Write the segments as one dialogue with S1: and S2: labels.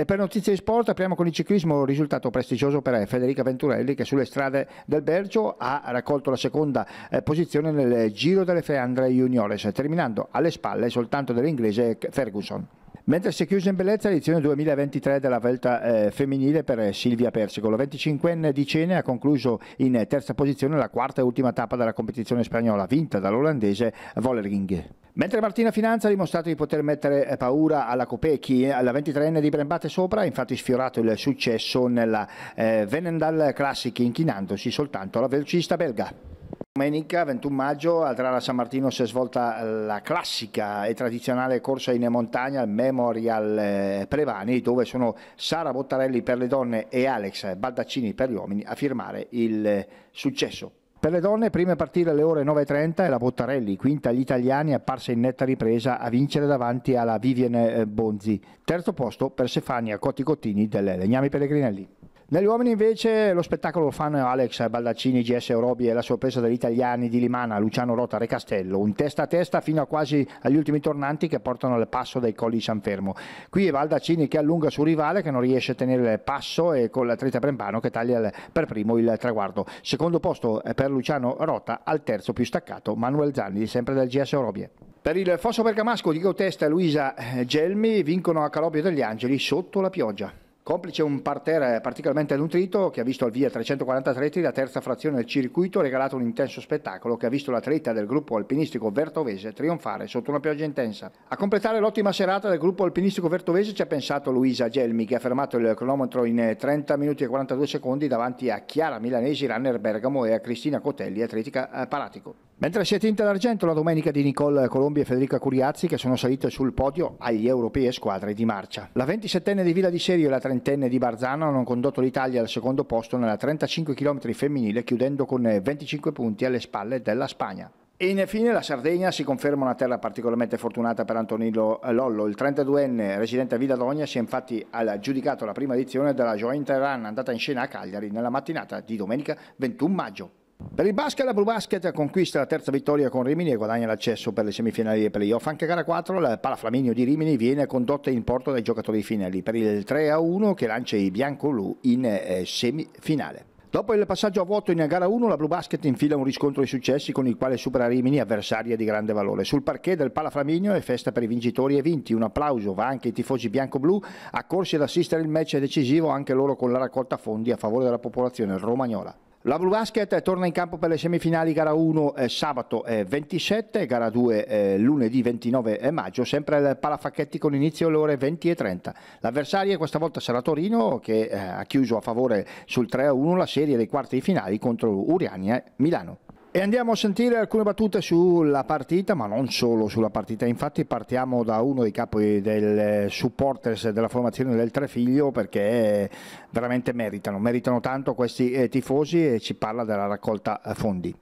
S1: E per notizie di sport apriamo con il ciclismo, risultato prestigioso per Federica Venturelli che sulle strade del Belgio ha raccolto la seconda eh, posizione nel Giro delle Feandre Juniores, terminando alle spalle soltanto dell'inglese Ferguson. Mentre si è chiusa in bellezza l'edizione 2023 della Velta eh, femminile per eh, Silvia Persico, la 25enne di Cene ha concluso in terza posizione la quarta e ultima tappa della competizione spagnola vinta dall'olandese Vollering. Mentre Martina Finanza ha dimostrato di poter mettere eh, paura alla Copecchi, eh, la 23enne di Brembate Sopra ha infatti sfiorato il successo nella eh, Venendal Classic inchinandosi soltanto alla velocista belga. Domenica 21 maggio a Trara San Martino si è svolta la classica e tradizionale corsa in montagna al Memorial eh, Prevani dove sono Sara Bottarelli per le donne e Alex Baldaccini per gli uomini a firmare il eh, successo. Per le donne prima prime partire alle ore 9.30 è la Bottarelli, quinta agli italiani, apparsa in netta ripresa a vincere davanti alla Vivian eh, Bonzi. Terzo posto per Stefania Cotti Cottini delle Legnami Pellegrinelli. Negli uomini invece lo spettacolo lo fanno Alex Baldaccini, GS Robi e la sorpresa degli italiani di Limana, Luciano Rota, Re Castello. un testa a testa fino a quasi agli ultimi tornanti che portano al passo dai colli di Sanfermo. Qui è Baldaccini che allunga sul rivale che non riesce a tenere il passo e con l'atleta Brembano che taglia per primo il traguardo. Secondo posto per Luciano Rota, al terzo più staccato Manuel Zanni, sempre del GS Robie. Per il Fosso Bergamasco, Diego Testa e Luisa eh, Gelmi vincono a Calopio degli Angeli sotto la pioggia. Complice un parterre particolarmente nutrito che ha visto al via 340 atleti la terza frazione del circuito regalato un intenso spettacolo che ha visto l'atleta del gruppo alpinistico Vertovese trionfare sotto una pioggia intensa. A completare l'ottima serata del gruppo alpinistico Vertovese ci ha pensato Luisa Gelmi che ha fermato il cronometro in 30 minuti e 42 secondi davanti a Chiara Milanesi, runner Bergamo e a Cristina Cotelli, atletica eh, Paratico. Mentre si è tinta d'argento la domenica di Nicole Colombi e Federica Curiazzi che sono salite sul podio agli europei e squadre di marcia. La 27enne di Villa di Serio e la 30enne di Barzano hanno condotto l'Italia al secondo posto nella 35 km femminile chiudendo con 25 punti alle spalle della Spagna. E infine la Sardegna si conferma una terra particolarmente fortunata per Antonino Lollo. Il 32enne residente a Villa Dogna si è infatti aggiudicato la prima edizione della Joint Run andata in scena a Cagliari nella mattinata di domenica 21 maggio. Per il basket la Blue Basket conquista la terza vittoria con Rimini e guadagna l'accesso per le semifinali e playoff. Anche gara 4 la Palaflaminio di Rimini viene condotta in porto dai giocatori finali per il 3-1 che lancia i biancolù in eh, semifinale. Dopo il passaggio a vuoto in gara 1, la Blue Basket infila un riscontro di successi con il quale supera Rimini, avversaria di grande valore. Sul parquet del Palaflaminio è festa per i vincitori e vinti. Un applauso va anche ai tifosi bianco-blu, accorsi ad assistere il match decisivo anche loro con la raccolta fondi a favore della popolazione romagnola. La Blue Basket torna in campo per le semifinali gara 1 eh, sabato eh, 27, gara 2 eh, lunedì 29 eh, maggio, sempre al Palafacchetti con inizio alle ore 20.30. L'avversaria questa volta sarà Torino che eh, ha chiuso a favore sul 3-1 la serie dei quarti di finali contro Uriania Milano. E andiamo a sentire alcune battute sulla partita, ma non solo sulla partita. Infatti partiamo da uno dei capi del supporters della formazione del Trefiglio perché veramente meritano, meritano tanto questi eh, tifosi e ci parla della raccolta fondi.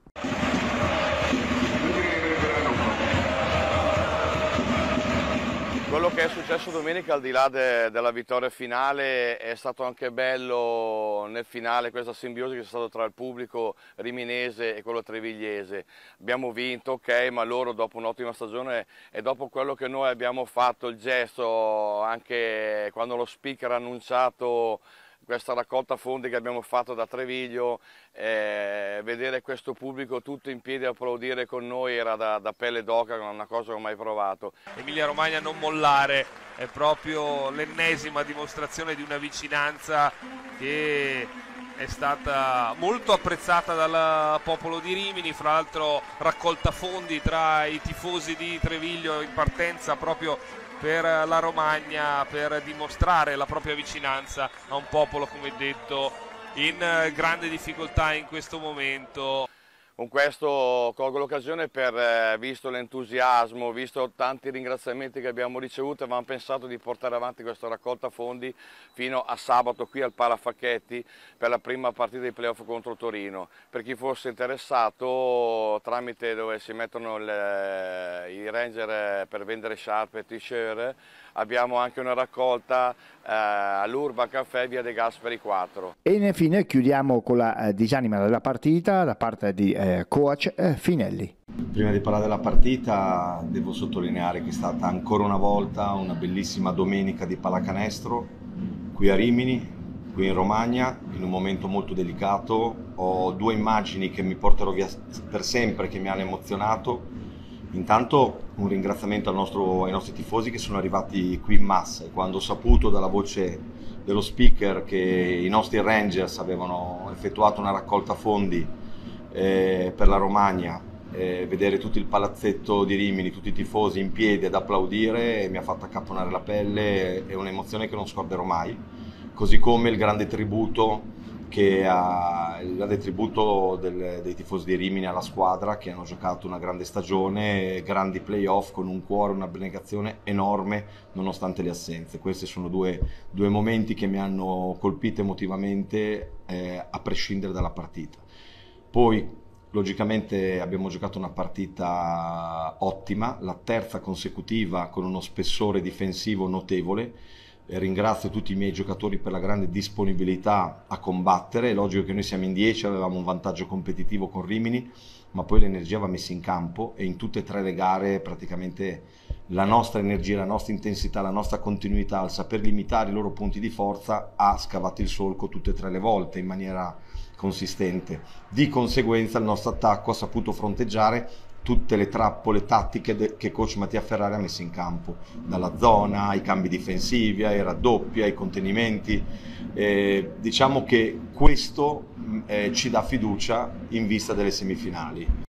S2: Quello che è successo domenica, al di là de, della vittoria finale, è stato anche bello nel finale questa simbiosi che c'è stata tra il pubblico riminese e quello trevigliese. Abbiamo vinto, ok, ma loro dopo un'ottima stagione e dopo quello che noi abbiamo fatto, il gesto, anche quando lo speaker ha annunciato questa raccolta fondi che abbiamo fatto da Treviglio, eh, vedere questo pubblico tutto in piedi a applaudire con noi era da, da pelle d'oca, una cosa che ho mai provato.
S3: Emilia Romagna non mollare è proprio l'ennesima dimostrazione di una vicinanza che è stata molto apprezzata dal popolo di Rimini, fra l'altro raccolta fondi tra i tifosi di Treviglio in partenza proprio per la Romagna per dimostrare la propria vicinanza a un popolo come detto in grande difficoltà in questo momento.
S2: Con questo colgo l'occasione per, eh, visto l'entusiasmo, visto tanti ringraziamenti che abbiamo ricevuto, abbiamo pensato di portare avanti questa raccolta fondi fino a sabato qui al Palafacchetti per la prima partita di playoff contro Torino. Per chi fosse interessato, tramite dove si mettono le, i ranger eh, per vendere sciarpe e t-shirt, abbiamo anche una raccolta eh, all'Urba Caffè via De Gasperi 4.
S1: E infine chiudiamo con la eh, disanima della partita da parte di eh, coach eh, Finelli. Prima di parlare della partita devo sottolineare che è stata
S3: ancora una volta una bellissima domenica di pallacanestro qui a Rimini, qui in Romagna, in un momento molto delicato. Ho due immagini che mi porterò via per sempre, che mi hanno emozionato Intanto un ringraziamento nostro, ai nostri tifosi che sono arrivati qui in massa e quando ho saputo dalla voce dello speaker che i nostri Rangers avevano effettuato una raccolta fondi eh, per la Romagna, eh, vedere tutto il palazzetto di Rimini, tutti i tifosi in piedi ad applaudire mi ha fatto accapponare la pelle, è un'emozione che non scorderò mai, così come il grande tributo che ha il grande tributo del, dei tifosi di Rimini alla squadra che hanno giocato una grande stagione, grandi playoff con un cuore, un'abnegazione enorme nonostante le assenze. Questi sono due, due momenti che mi hanno colpito emotivamente eh, a prescindere dalla partita. Poi Logicamente abbiamo giocato una partita ottima, la terza consecutiva con uno spessore difensivo notevole e ringrazio tutti i miei giocatori per la grande disponibilità a combattere. È logico che noi siamo in 10, avevamo un vantaggio competitivo con Rimini, ma poi l'energia va messa in campo e in tutte e tre le gare praticamente la nostra energia, la nostra intensità, la nostra continuità, al saper limitare i loro punti di forza ha scavato il solco tutte e tre le volte in maniera consistente. Di conseguenza il nostro attacco ha saputo fronteggiare tutte le trappole tattiche de- che coach Mattia Ferrari ha messo in campo, dalla zona ai cambi difensivi, ai raddoppi, ai contenimenti. Eh, diciamo che questo mm, eh, ci dà fiducia in vista delle semifinali.